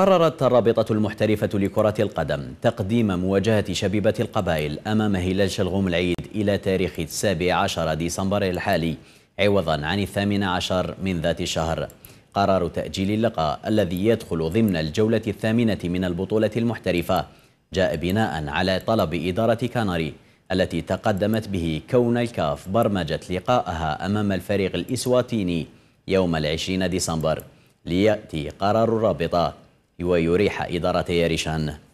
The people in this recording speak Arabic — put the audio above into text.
قررت الرابطة المحترفة لكرة القدم تقديم مواجهة شبيبة القبائل أمام هلال شلغوم العيد إلى تاريخ 17 ديسمبر الحالي عوضا عن 18 من ذات الشهر قرار تأجيل اللقاء الذي يدخل ضمن الجولة الثامنة من البطولة المحترفة جاء بناء على طلب إدارة كاناري التي تقدمت به كون الكاف برمجت لقاءها أمام الفريق الإسواتيني يوم العشرين ديسمبر ليأتي قرار الرابطة ويريح إدارة ياريشان